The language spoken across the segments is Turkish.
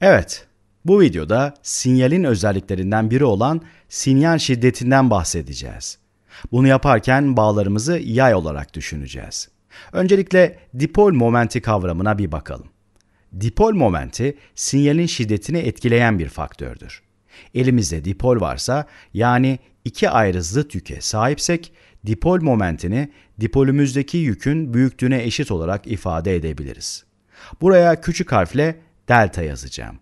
Evet, bu videoda sinyalin özelliklerinden biri olan sinyal şiddetinden bahsedeceğiz. Bunu yaparken bağlarımızı yay olarak düşüneceğiz. Öncelikle dipol momenti kavramına bir bakalım. Dipol momenti sinyalin şiddetini etkileyen bir faktördür. Elimizde dipol varsa yani iki ayrı zıt yüke sahipsek dipol momentini dipolümüzdeki yükün büyüklüğüne eşit olarak ifade edebiliriz. Buraya küçük harfle delta yazacağım.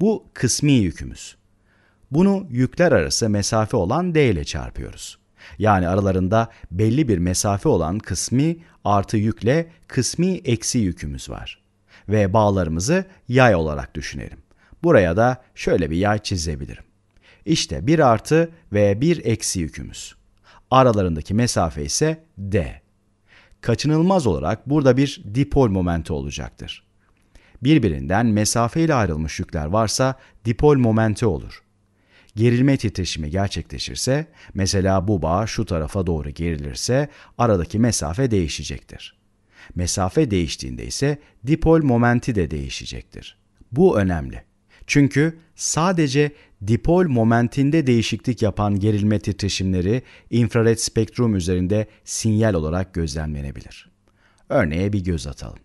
Bu kısmi yükümüz. Bunu yükler arası mesafe olan d ile çarpıyoruz. Yani aralarında belli bir mesafe olan kısmi artı yükle kısmi eksi yükümüz var. Ve bağlarımızı yay olarak düşünelim. Buraya da şöyle bir yay çizebilirim. İşte 1 artı ve 1 eksi yükümüz. Aralarındaki mesafe ise d. Kaçınılmaz olarak burada bir dipol momenti olacaktır birbirinden mesafeyle ayrılmış yükler varsa dipol momenti olur. Gerilme titreşimi gerçekleşirse, mesela bu bağ şu tarafa doğru gerilirse aradaki mesafe değişecektir. Mesafe değiştiğinde ise dipol momenti de değişecektir. Bu önemli. Çünkü sadece dipol momentinde değişiklik yapan gerilme titreşimleri infrared spektrum üzerinde sinyal olarak gözlemlenebilir. Örneğe bir göz atalım.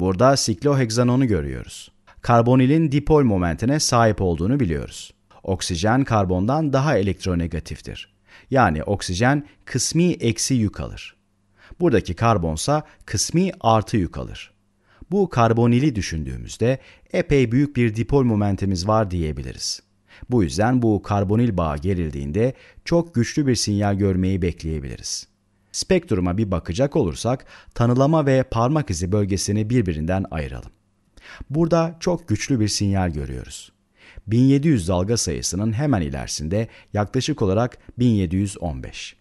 Burada sikloheksanonu görüyoruz. Karbonilin dipol momentine sahip olduğunu biliyoruz. Oksijen karbondan daha elektronegatiftir. Yani oksijen kısmi eksi yük alır. Buradaki karbonsa kısmi artı yük alır. Bu karbonili düşündüğümüzde epey büyük bir dipol momentimiz var diyebiliriz. Bu yüzden bu karbonil bağı gerildiğinde çok güçlü bir sinyal görmeyi bekleyebiliriz. Spektruma bir bakacak olursak tanılama ve parmak izi bölgesini birbirinden ayıralım. Burada çok güçlü bir sinyal görüyoruz. 1700 dalga sayısının hemen ilerisinde yaklaşık olarak 1715.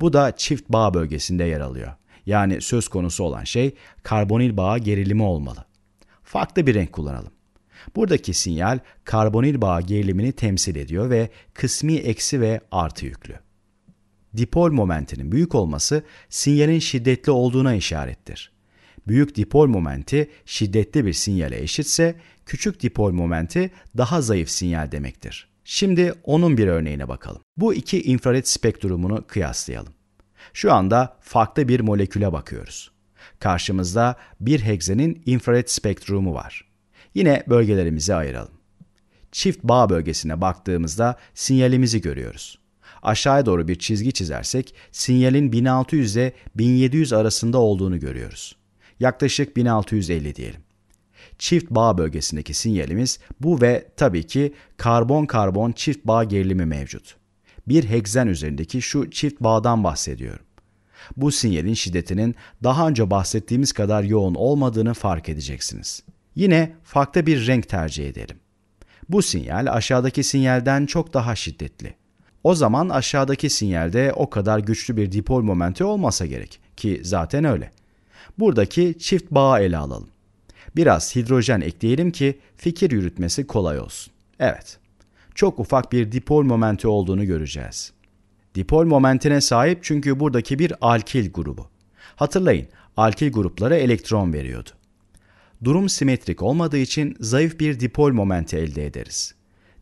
Bu da çift bağ bölgesinde yer alıyor. Yani söz konusu olan şey karbonil bağ gerilimi olmalı. Farklı bir renk kullanalım. Buradaki sinyal karbonil bağ gerilimini temsil ediyor ve kısmi eksi ve artı yüklü dipol momentinin büyük olması sinyalin şiddetli olduğuna işarettir. Büyük dipol momenti şiddetli bir sinyale eşitse küçük dipol momenti daha zayıf sinyal demektir. Şimdi onun bir örneğine bakalım. Bu iki infrared spektrumunu kıyaslayalım. Şu anda farklı bir moleküle bakıyoruz. Karşımızda bir heksenin infrared spektrumu var. Yine bölgelerimizi ayıralım. Çift bağ bölgesine baktığımızda sinyalimizi görüyoruz aşağıya doğru bir çizgi çizersek sinyalin 1600 ile 1700 arasında olduğunu görüyoruz. Yaklaşık 1650 diyelim. Çift bağ bölgesindeki sinyalimiz bu ve tabii ki karbon-karbon çift bağ gerilimi mevcut. Bir heksen üzerindeki şu çift bağdan bahsediyorum. Bu sinyalin şiddetinin daha önce bahsettiğimiz kadar yoğun olmadığını fark edeceksiniz. Yine farklı bir renk tercih edelim. Bu sinyal aşağıdaki sinyalden çok daha şiddetli. O zaman aşağıdaki sinyalde o kadar güçlü bir dipol momenti olmasa gerek ki zaten öyle. Buradaki çift bağı ele alalım. Biraz hidrojen ekleyelim ki fikir yürütmesi kolay olsun. Evet. Çok ufak bir dipol momenti olduğunu göreceğiz. Dipol momentine sahip çünkü buradaki bir alkil grubu. Hatırlayın, alkil gruplara elektron veriyordu. Durum simetrik olmadığı için zayıf bir dipol momenti elde ederiz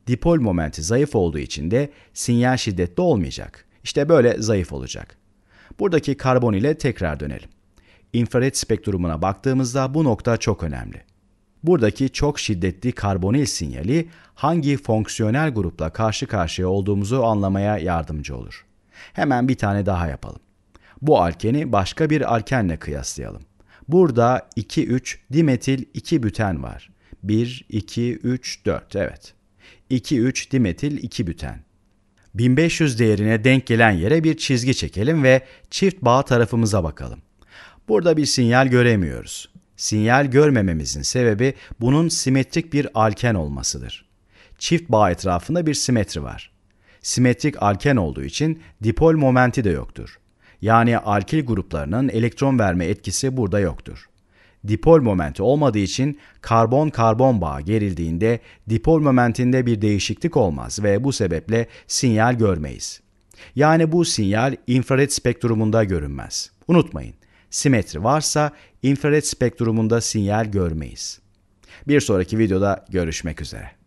dipol momenti zayıf olduğu için de sinyal şiddetli olmayacak. İşte böyle zayıf olacak. Buradaki karbon ile tekrar dönelim. İnfrared spektrumuna baktığımızda bu nokta çok önemli. Buradaki çok şiddetli karbonil sinyali hangi fonksiyonel grupla karşı karşıya olduğumuzu anlamaya yardımcı olur. Hemen bir tane daha yapalım. Bu alkeni başka bir alkenle kıyaslayalım. Burada 2,3 dimetil 2 büten var. 1, 2, 3, 4 evet. 2,3 dimetil 2 büten. 1500 değerine denk gelen yere bir çizgi çekelim ve çift bağ tarafımıza bakalım. Burada bir sinyal göremiyoruz. Sinyal görmememizin sebebi bunun simetrik bir alken olmasıdır. Çift bağ etrafında bir simetri var. Simetrik alken olduğu için dipol momenti de yoktur. Yani alkil gruplarının elektron verme etkisi burada yoktur dipol momenti olmadığı için karbon-karbon bağı gerildiğinde dipol momentinde bir değişiklik olmaz ve bu sebeple sinyal görmeyiz. Yani bu sinyal infrared spektrumunda görünmez. Unutmayın, simetri varsa infrared spektrumunda sinyal görmeyiz. Bir sonraki videoda görüşmek üzere.